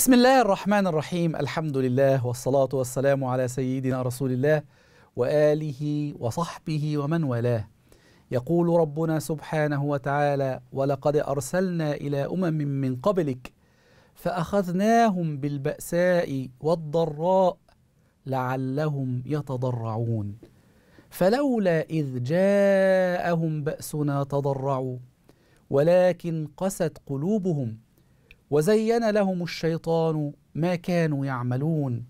بسم الله الرحمن الرحيم الحمد لله والصلاة والسلام على سيدنا رسول الله وآله وصحبه ومن والاه يقول ربنا سبحانه وتعالى ولقد أرسلنا إلى أمم من قبلك فأخذناهم بالبأساء والضراء لعلهم يتضرعون فلولا إذ جاءهم بأسنا تضرعوا ولكن قست قلوبهم وزين لهم الشيطان ما كانوا يعملون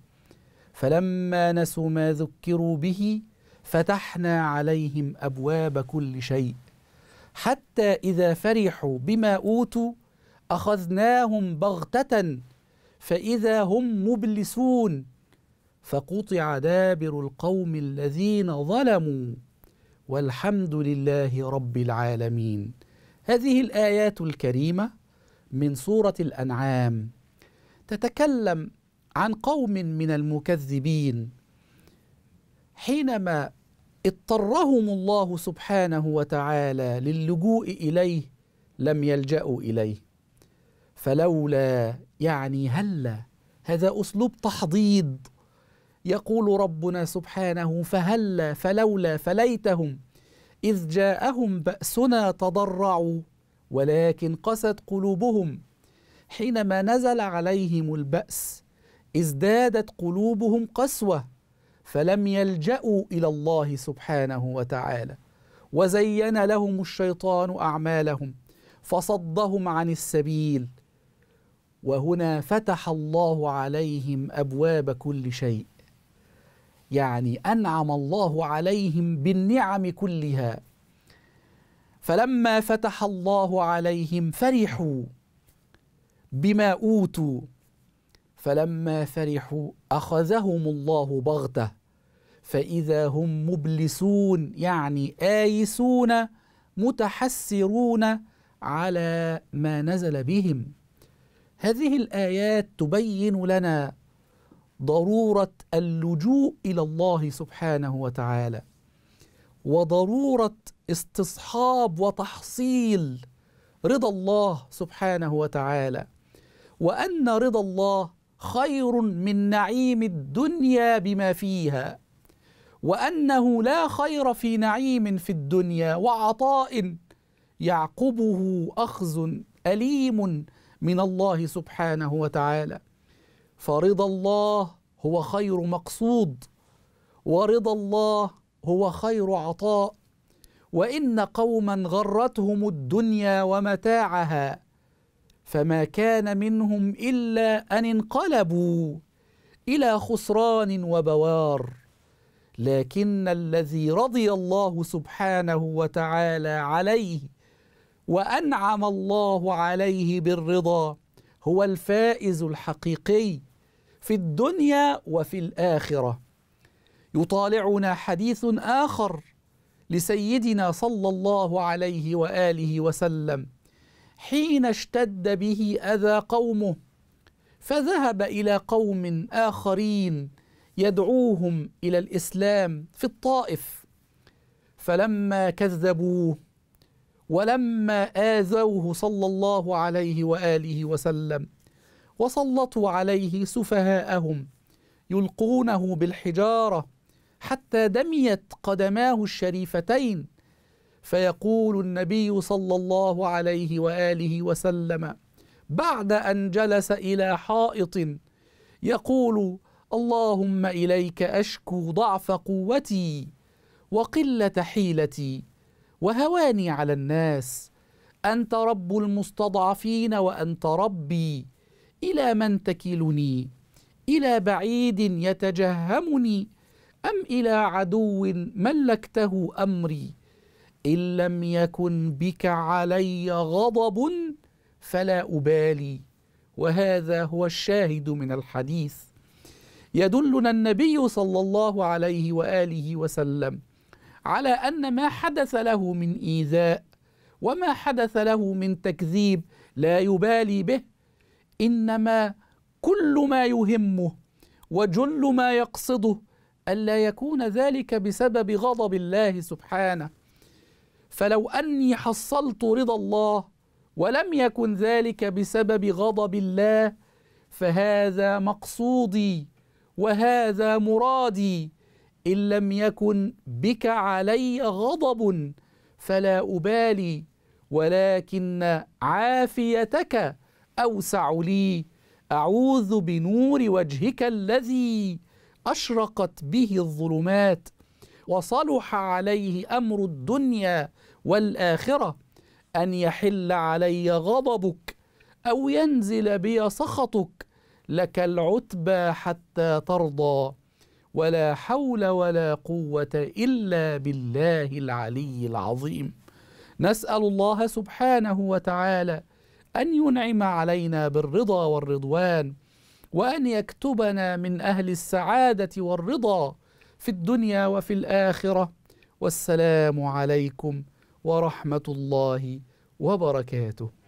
فلما نسوا ما ذكروا به فتحنا عليهم ابواب كل شيء حتى اذا فرحوا بما اوتوا اخذناهم بغته فاذا هم مبلسون فقطع دابر القوم الذين ظلموا والحمد لله رب العالمين هذه الايات الكريمه من سورة الأنعام تتكلم عن قوم من المكذبين حينما اضطرهم الله سبحانه وتعالى للجوء إليه لم يلجأوا إليه فلولا يعني هلا هذا أسلوب تحضيض يقول ربنا سبحانه فهلا فلولا فليتهم إذ جاءهم بأسنا تضرعوا ولكن قست قلوبهم حينما نزل عليهم البأس ازدادت قلوبهم قسوة فلم يلجأوا إلى الله سبحانه وتعالى وزين لهم الشيطان أعمالهم فصدهم عن السبيل وهنا فتح الله عليهم أبواب كل شيء يعني أنعم الله عليهم بالنعم كلها فلما فتح الله عليهم فرحوا بما اوتوا فلما فرحوا اخذهم الله بغته فاذا هم مبلسون يعني ايسون متحسرون على ما نزل بهم هذه الايات تبين لنا ضروره اللجوء الى الله سبحانه وتعالى وضروره استصحاب وتحصيل رضا الله سبحانه وتعالى وان رضا الله خير من نعيم الدنيا بما فيها وانه لا خير في نعيم في الدنيا وعطاء يعقبه اخذ اليم من الله سبحانه وتعالى فرضا الله هو خير مقصود ورضا الله هو خير عطاء وان قوما غرتهم الدنيا ومتاعها فما كان منهم الا ان انقلبوا الى خسران وبوار لكن الذي رضي الله سبحانه وتعالى عليه وانعم الله عليه بالرضا هو الفائز الحقيقي في الدنيا وفي الاخره يطالعنا حديث اخر لسيدنا صلى الله عليه واله وسلم حين اشتد به اذى قومه فذهب الى قوم اخرين يدعوهم الى الاسلام في الطائف فلما كذبوه ولما اذوه صلى الله عليه واله وسلم وسلطوا عليه سفهاءهم يلقونه بالحجاره حتى دميت قدماه الشريفتين فيقول النبي صلى الله عليه واله وسلم بعد ان جلس الى حائط يقول اللهم اليك اشكو ضعف قوتي وقله حيلتي وهواني على الناس انت رب المستضعفين وانت ربي الى من تكلني الى بعيد يتجهمني أم إلى عدو ملكته أمري إن لم يكن بك علي غضب فلا أبالي وهذا هو الشاهد من الحديث يدلنا النبي صلى الله عليه وآله وسلم على أن ما حدث له من إيذاء وما حدث له من تكذيب لا يبالي به إنما كل ما يهمه وجل ما يقصده ألا يكون ذلك بسبب غضب الله سبحانه فلو أني حصلت رضا الله ولم يكن ذلك بسبب غضب الله فهذا مقصودي وهذا مرادي إن لم يكن بك علي غضب فلا أبالي ولكن عافيتك أوسع لي أعوذ بنور وجهك الذي أشرقت به الظلمات وصلح عليه أمر الدنيا والآخرة أن يحل علي غضبك أو ينزل بي سخطك لك العتبى حتى ترضى ولا حول ولا قوة إلا بالله العلي العظيم نسأل الله سبحانه وتعالى أن ينعم علينا بالرضا والرضوان وأن يكتبنا من أهل السعادة والرضا في الدنيا وفي الآخرة والسلام عليكم ورحمة الله وبركاته